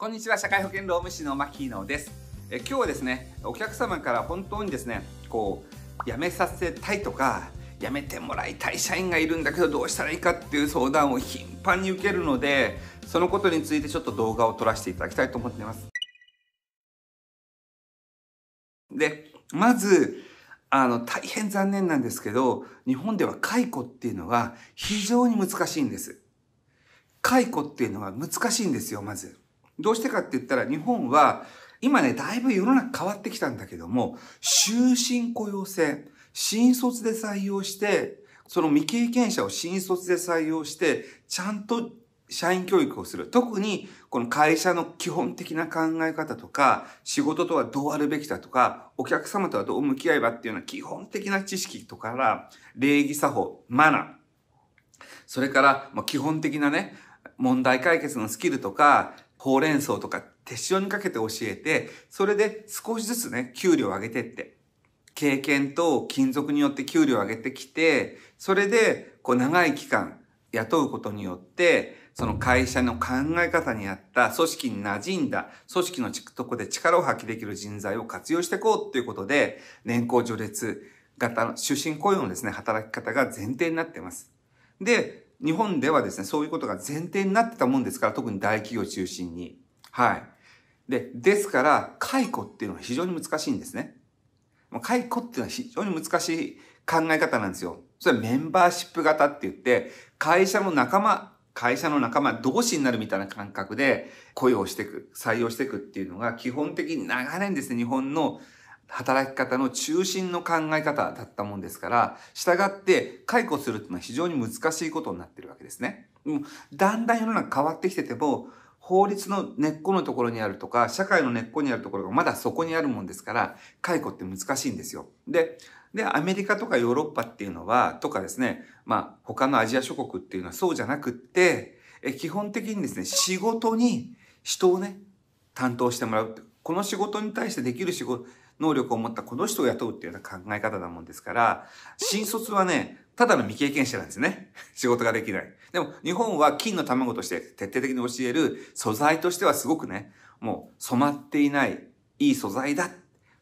こんにちは、社会保険労務士の牧野です。え今日はですね、お客様から本当にですね、こう、辞めさせたいとか、辞めてもらいたい社員がいるんだけどどうしたらいいかっていう相談を頻繁に受けるので、そのことについてちょっと動画を撮らせていただきたいと思っています。で、まず、あの、大変残念なんですけど、日本では解雇っていうのは非常に難しいんです。解雇っていうのは難しいんですよ、まず。どうしてかって言ったら日本は今ね、だいぶ世の中変わってきたんだけども、終身雇用制、新卒で採用して、その未経験者を新卒で採用して、ちゃんと社員教育をする。特に、この会社の基本的な考え方とか、仕事とはどうあるべきだとか、お客様とはどう向き合えばっていうような基本的な知識とか、礼儀作法、マナー。それから、基本的なね、問題解決のスキルとか、ほうれん草とか手塩にかけて教えて、それで少しずつね、給料を上げてって、経験と勤続によって給料を上げてきて、それで、こう長い期間雇うことによって、その会社の考え方に合った組織に馴染んだ、組織のとこで力を発揮できる人材を活用していこうっていうことで、年功序列型の出身雇用のですね、働き方が前提になっています。で、日本ではですね、そういうことが前提になってたもんですから、特に大企業中心に。はい。で、ですから、解雇っていうのは非常に難しいんですね。解雇っていうのは非常に難しい考え方なんですよ。それはメンバーシップ型って言って、会社の仲間、会社の仲間同士になるみたいな感覚で雇用していく、採用していくっていうのが基本的に長年ですね、日本の働き方の中心の考え方だったもんですから、従って解雇するっていうのは非常に難しいことになってるわけですね。だんだん世の中変わってきてても、法律の根っこのところにあるとか、社会の根っこにあるところがまだそこにあるもんですから、解雇って難しいんですよ。で、で、アメリカとかヨーロッパっていうのは、とかですね、まあ、他のアジア諸国っていうのはそうじゃなくって、え基本的にですね、仕事に人をね、担当してもらう。この仕事に対してできる仕事、能力を持ったこの人を雇うっていうような考え方だもんですから、新卒はね、ただの未経験者なんですね。仕事ができない。でも、日本は金の卵として徹底的に教える素材としてはすごくね、もう染まっていない、いい素材だ。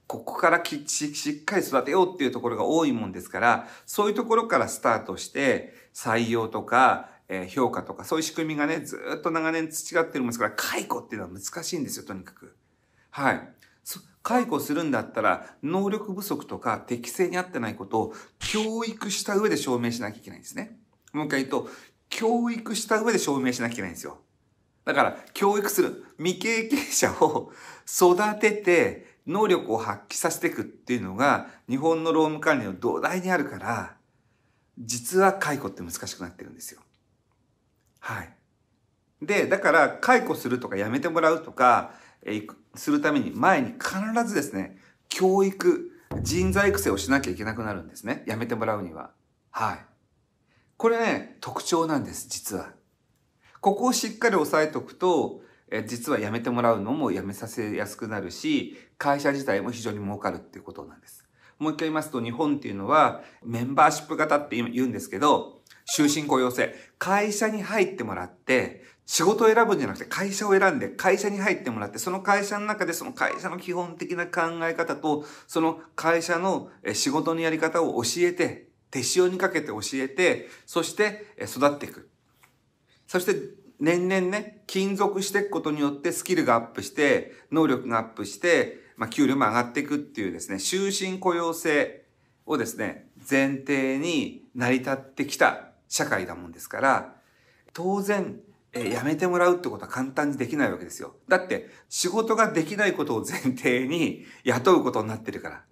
ここからきちしっかり育てようっていうところが多いもんですから、そういうところからスタートして、採用とか、え評価とか、そういう仕組みがね、ずっと長年培ってるもんですから、解雇っていうのは難しいんですよ、とにかく。はい。解雇するんだったら、能力不足とか適性に合ってないことを教育した上で証明しなきゃいけないんですね。もう一回言うと、教育した上で証明しなきゃいけないんですよ。だから、教育する。未経験者を育てて、能力を発揮させていくっていうのが、日本の労務管理の土台にあるから、実は解雇って難しくなってるんですよ。はい。で、だから、解雇するとかやめてもらうとか、えするために前に必ずですね、教育、人材育成をしなきゃいけなくなるんですね。やめてもらうには。はい。これね、特徴なんです、実は。ここをしっかり押さえとくと、え実はやめてもらうのもやめさせやすくなるし、会社自体も非常に儲かるっていうことなんです。もう一回言いますと、日本っていうのは、メンバーシップ型って言うんですけど、終身雇用制。会社に入ってもらって、仕事を選ぶんじゃなくて会社を選んで会社に入ってもらってその会社の中でその会社の基本的な考え方とその会社の仕事のやり方を教えて手塩にかけて教えてそして育っていくそして年々ね勤続していくことによってスキルがアップして能力がアップしてまあ給料も上がっていくっていうですね終身雇用制をですね前提に成り立ってきた社会だもんですから当然え辞めてもらうってことは簡単にできないわけですよ。だって、仕事ができないことを前提に雇うことになってるから。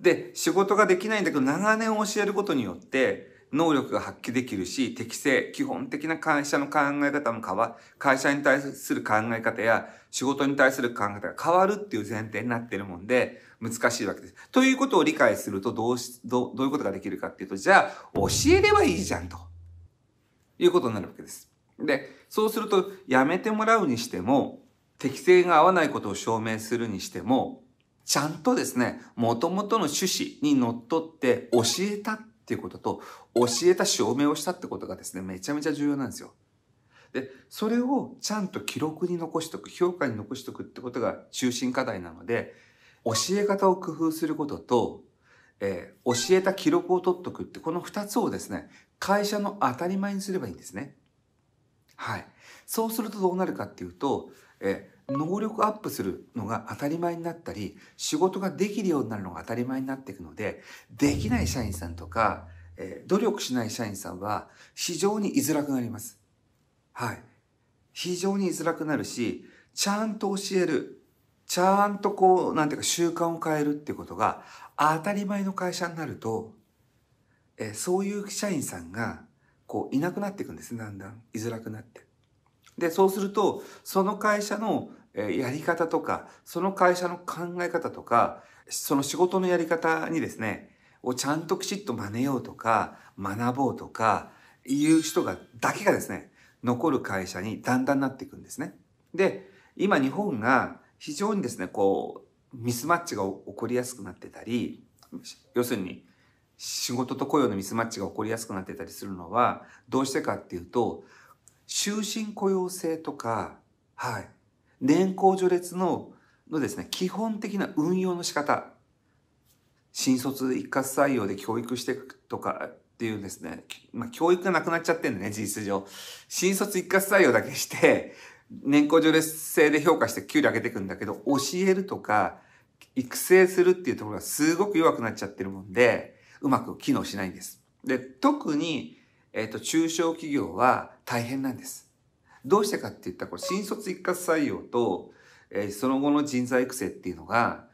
で、仕事ができないんだけど、長年教えることによって、能力が発揮できるし、適正、基本的な会社の考え方も変わ、会社に対する考え方や仕事に対する考え方が変わるっていう前提になってるもんで、難しいわけです。ということを理解するとどうし、どどういうことができるかっていうと、じゃあ、教えればいいじゃんと、いうことになるわけです。で、そうすると、やめてもらうにしても、適性が合わないことを証明するにしても、ちゃんとですね、元々の趣旨にのっとって教えたっっていうことと、教えた証明をしたってことがですね、めちゃめちゃ重要なんですよ。で、それをちゃんと記録に残しとく、評価に残しとくってことが中心課題なので、教え方を工夫することと、えー、教えた記録を取っとくって、この二つをですね、会社の当たり前にすればいいんですね。はい。そうするとどうなるかっていうと、えー、能力アップするのが当たり前になったり、仕事ができるようになるのが当たり前になっていくので、できない社員さんとか、えー、努力しない社員さんは非常に居づらくなります。はい。非常に居づらくなるし、ちゃんと教える、ちゃんとこう、なんていうか習慣を変えるっていうことが当たり前の会社になると、えー、そういう社員さんがこういなくなっていくんです、だんだん。居づらくなって。で、そうすると、その会社のやり方とか、その会社の考え方とか、その仕事のやり方にですね、をちゃんときちっと真似ようとか、学ぼうとか、いう人が、だけがですね、残る会社にだんだんなっていくんですね。で、今日本が非常にですね、こう、ミスマッチが起こりやすくなってたり、要するに、仕事と雇用のミスマッチが起こりやすくなってたりするのは、どうしてかっていうと、終身雇用制とか、はい、年功序列ののですね、基本的な運用の仕方。新卒一括採用で教育していくとかっていうですね、まあ、教育がなくなっちゃってんだね、事実上。新卒一括採用だけして、年功序列制で評価して給料上げていくんだけど、教えるとか、育成するっていうところがすごく弱くなっちゃってるもんで、うまく機能しないんです。で、特に、えっ、ー、と、中小企業は大変なんです。どうしてかって言ったら、これ新卒一括採用と、えー、その後の人材育成っていうのが、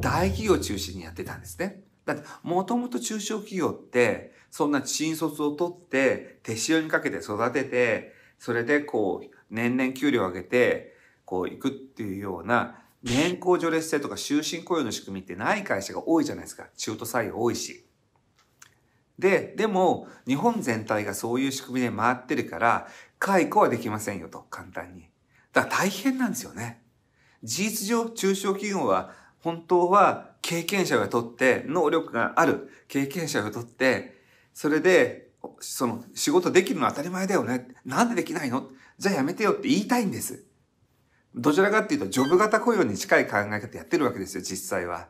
大企業中心にやってたんですね。だって、もともと中小企業って、そんな新卒を取って、手塩にかけて育てて、それでこう、年々給料を上げて、こう、行くっていうような、年功序列制とか終身雇用の仕組みってない会社が多いじゃないですか。中途採用多いし。で、でも、日本全体がそういう仕組みで回ってるから、解雇はできませんよと、簡単に。だから大変なんですよね。事実上、中小企業は、本当は経験者が取って、能力がある経験者が取って、それで、その、仕事できるのは当たり前だよね。なんでできないのじゃあやめてよって言いたいんです。どちらかっていうと、ジョブ型雇用に近い考え方やってるわけですよ、実際は。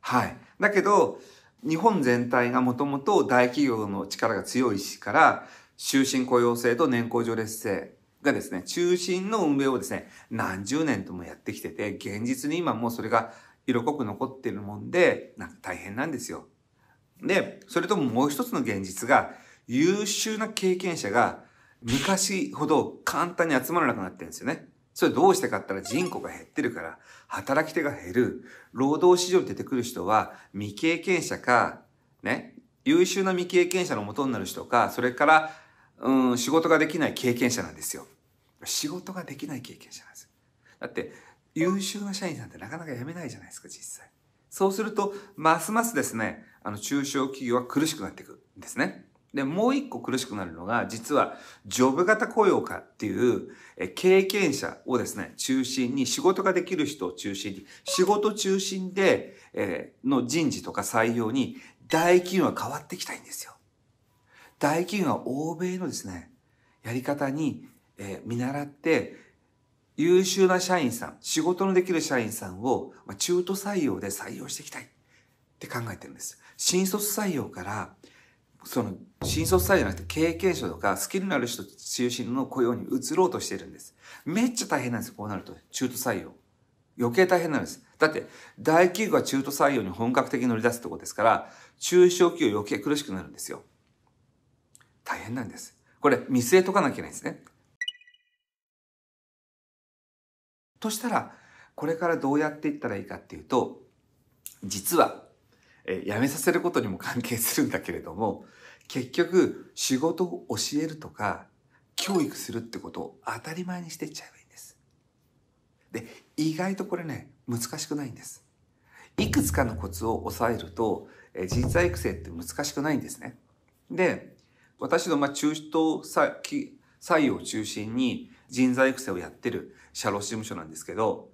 はい。だけど、日本全体がもともと大企業の力が強いから終身雇用制と年功序列制がですね中心の運営をですね何十年ともやってきてて現実に今もうそれが色濃く残ってるもんでなんか大変なんですよ。でそれとももう一つの現実が優秀な経験者が昔ほど簡単に集まらなくなってるんですよね。それどうしてかったら人口が減ってるから、働き手が減る。労働市場に出てくる人は未経験者か、ね、優秀な未経験者の元になる人か、それから、うん、仕事ができない経験者なんですよ。仕事ができない経験者なんですだって、優秀な社員さんってなかなか辞めないじゃないですか、実際。そうすると、ますますですね、あの、中小企業は苦しくなっていくんですね。で、もう一個苦しくなるのが、実は、ジョブ型雇用化っていう、え経験者をですね、中心に、仕事ができる人を中心に、仕事中心で、えー、の人事とか採用に、大企業は変わっていきたいんですよ。大企業は欧米のですね、やり方に、えー、見習って、優秀な社員さん、仕事のできる社員さんを、まあ、中途採用で採用していきたいって考えてるんです。新卒採用から、その、新卒採用じゃなくて経験者とかスキルのある人中心の雇用に移ろうとしてるんです。めっちゃ大変なんですよ、こうなると。中途採用。余計大変なんです。だって、大企業が中途採用に本格的に乗り出すとこですから、中小企業余計苦しくなるんですよ。大変なんです。これ、見据えとかなきゃいけないんですね。としたら、これからどうやっていったらいいかっていうと、実はえ辞めさせることにも関係するんだけれども、結局、仕事を教えるとか、教育するってことを当たり前にしていっちゃえばいいんです。で、意外とこれね、難しくないんです。いくつかのコツをさえると、え人材育成って難しくないんですね。で、私の、まあ、中途採用を中心に人材育成をやってる社労士事務所なんですけど、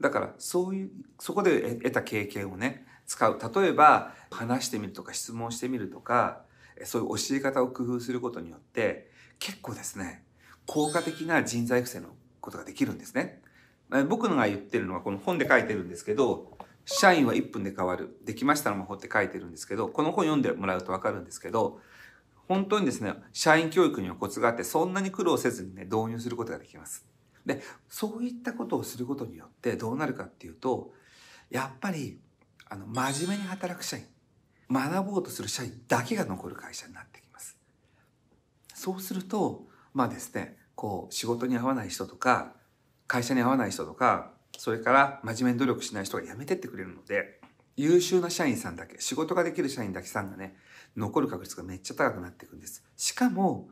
だから、そういう、そこで得た経験をね、使う。例えば、話してみるとか質問してみるとか、そういう教え方を工夫することによって、結構ですね、効果的な人材育成のことができるんですね。僕のが言ってるのはこの本で書いてるんですけど、社員は1分で変わる。できましたら魔法って書いてるんですけど、この本読んでもらうとわかるんですけど、本当にですね、社員教育にはコツがあって、そんなに苦労せずにね、導入することができます。で、そういったことをすることによってどうなるかっていうと、やっぱりあの、真面目に働く社員、学ぼうとする社員だけが残る会社になってきます。そうすると、まあですね、こう、仕事に合わない人とか、会社に合わない人とか、それから真面目に努力しない人が辞めてってくれるので、優秀な社員さんだけ、仕事ができる社員だけさんがね、残る確率がめっちゃ高くなっていくんです。しかも、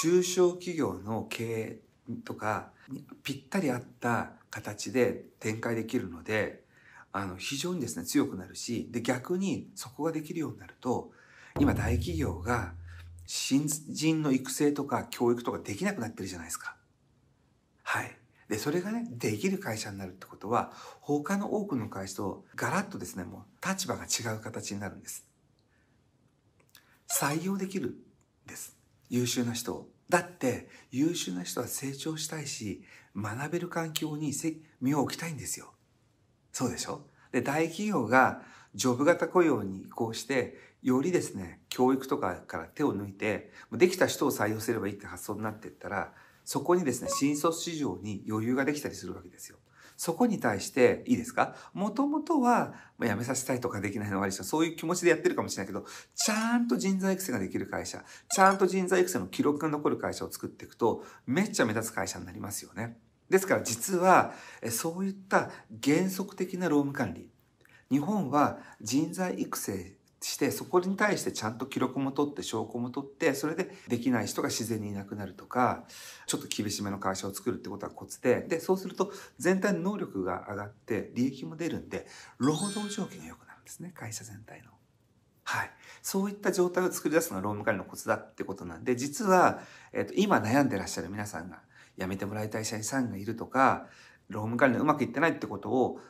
中小企業の経営とかにぴったり合った形で展開できるので、あの非常にですね強くなるしで逆にそこができるようになると今大企業が新人の育成とか教育とかできなくなってるじゃないですか。はい。で、それがね、できる会社になるってことは、他の多くの会社とガラッとですね、もう立場が違う形になるんです。採用できるです。優秀な人を。だって優秀な人は成長したいし学べる環境に身を置きたいんですよ。そうでしょで、大企業がジョブ型雇用に移行して、よりですね、教育とかから手を抜いて、できた人を採用すればいいって発想になっていったら、そこにですね、新卒市場に余裕ができたりするわけですよ。そこに対して、いいですかもともとは、ま辞めさせたいとかできないのはありしそういう気持ちでやってるかもしれないけど、ちゃんと人材育成ができる会社、ちゃんと人材育成の記録が残る会社を作っていくと、めっちゃ目立つ会社になりますよね。ですから実はそういった原則的な労務管理日本は人材育成してそこに対してちゃんと記録も取って証拠も取ってそれでできない人が自然にいなくなるとかちょっと厳しめの会社を作るってことはコツででそうすると全体の能力が上がって利益も出るんで労働条件が良くなるんですね会社全体の。はい、そういった状態を作り出すのが労務管理のコツだってことなんで実は、えっと今悩んでらっしゃる皆さんが辞めてもらいたい社員さんがいるとか労務管理がうまくいってないってことを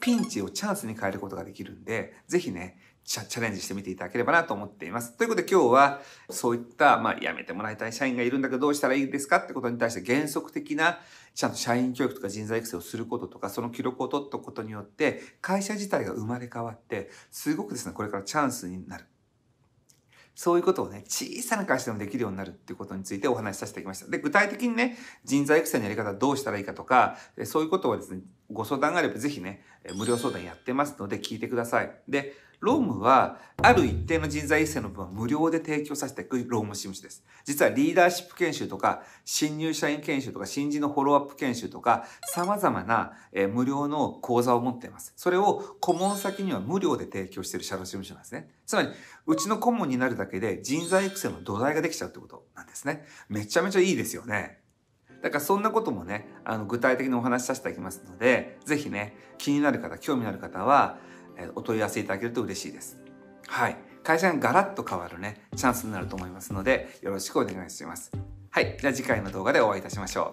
ピンチをチャンスに変えることができるんで、ぜひね、チャレンジしてみていただければなと思っています。ということで今日は、そういった、まあ、辞めてもらいたい社員がいるんだけど、どうしたらいいですかってことに対して原則的な、ちゃんと社員教育とか人材育成をすることとか、その記録を取ったことによって、会社自体が生まれ変わって、すごくですね、これからチャンスになる。そういうことをね、小さな会社でもできるようになるっていうことについてお話しさせていただきました。で、具体的にね、人材育成のやり方どうしたらいいかとか、そういうことをですね、ご相談があればぜひね、無料相談やってますので聞いてください。で、ロームは、ある一定の人材育成の分は無料で提供させていくローム事務所です。実はリーダーシップ研修とか、新入社員研修とか、新人のフォローアップ研修とか、様々な、え無料の講座を持っています。それを顧問先には無料で提供している社労事務所なんですね。つまり、うちの顧問になるだけで人材育成の土台ができちゃうってことなんですね。めちゃめちゃいいですよね。だからそんなこともね、あの具体的にお話しさせていただきますので、ぜひね、気になる方、興味のある方は、お問い合わせいただけると嬉しいです。はい。会社がガラッと変わるね、チャンスになると思いますので、よろしくお願いします。はい。じゃあ次回の動画でお会いいたしましょう。